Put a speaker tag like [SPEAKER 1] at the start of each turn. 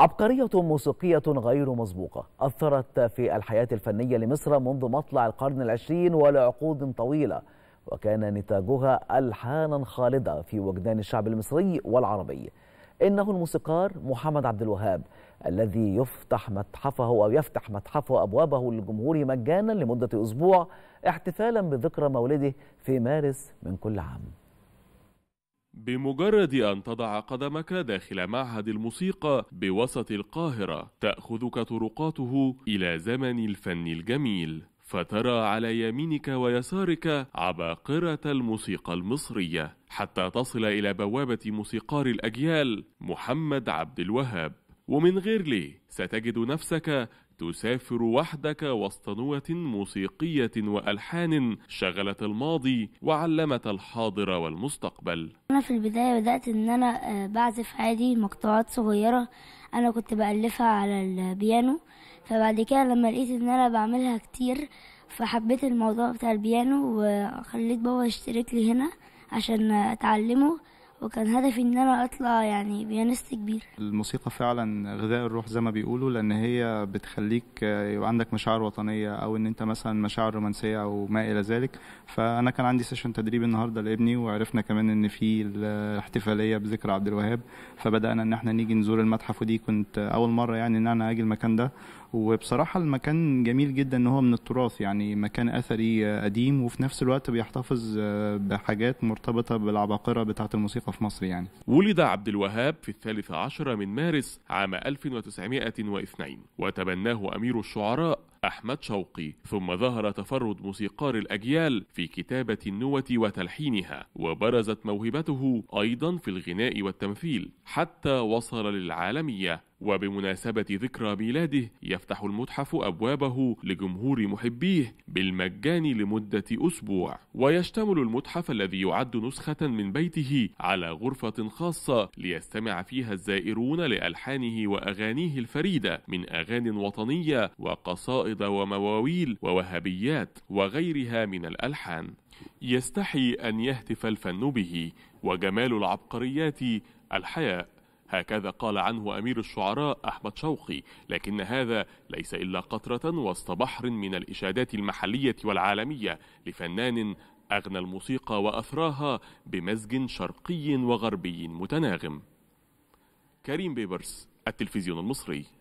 [SPEAKER 1] عبقرية موسيقية غير مسبوقة أثرت في الحياة الفنية لمصر منذ مطلع القرن العشرين ولعقود طويلة وكان نتاجها ألحانا خالدة في وجدان الشعب المصري والعربي إنه الموسيقار محمد عبد الوهاب الذي يفتح متحفه أو يفتح متحفه أبوابه للجمهور مجانا لمدة أسبوع احتفالا بذكرى مولده في مارس من كل عام
[SPEAKER 2] بمجرد أن تضع قدمك داخل معهد الموسيقى بوسط القاهرة تأخذك طرقاته إلى زمن الفن الجميل فترى على يمينك ويسارك عباقرة الموسيقى المصرية حتى تصل إلى بوابة موسيقار الأجيال محمد عبد الوهاب ومن غير ليه ستجد نفسك تسافر وحدك وسط نوة موسيقية وألحان شغلت الماضي وعلمت الحاضر والمستقبل
[SPEAKER 3] أنا في البداية بدأت إن أنا آه، بعزف عادي مقطوعات صغيرة أنا كنت بألفها على البيانو فبعد كده لما لقيت إن أنا بعملها كتير فحبيت الموضوع بتاع البيانو وخليت بابا يشترك لي هنا عشان أتعلمه وكان هدفي ان انا اطلع يعني بيانست كبير
[SPEAKER 4] الموسيقى فعلا غذاء الروح زي ما بيقولوا لان هي بتخليك يبقى عندك مشاعر وطنيه او ان انت مثلا مشاعر رومانسيه او ما الى ذلك فانا كان عندي سيشن تدريب النهارده لابني وعرفنا كمان ان في الاحتفاليه بذكرى عبد الوهاب فبدانا ان احنا نيجي نزور المتحف ودي كنت اول مره يعني ان انا اجي المكان ده وبصراحة المكان جميل جدا ان هو من التراث يعني مكان اثري قديم وفي نفس الوقت بيحتفظ بحاجات مرتبطة بالعباقرة بتاعة الموسيقى الثقافة في مصر يعني
[SPEAKER 2] ولد عبد الوهاب في الثالث عشر من مارس عام 1902 وتبناه أمير الشعراء أحمد شوقي ثم ظهر تفرد موسيقار الأجيال في كتابة النوة وتلحينها وبرزت موهبته أيضا في الغناء والتمثيل حتى وصل للعالمية وبمناسبة ذكرى ميلاده يفتح المتحف أبوابه لجمهور محبيه بالمجان لمدة أسبوع ويشتمل المتحف الذي يعد نسخة من بيته على غرفة خاصة ليستمع فيها الزائرون لألحانه وأغانيه الفريدة من أغان وطنية وقصائد ومواويل ووهابيات وغيرها من الألحان يستحي أن يهتف الفن به وجمال العبقريات الحياء هكذا قال عنه أمير الشعراء أحمد شوقي لكن هذا ليس إلا قطرة وسط بحر من الإشادات المحلية والعالمية لفنان أغنى الموسيقى وأثراها بمزج شرقي وغربي متناغم كريم بيبرس التلفزيون المصري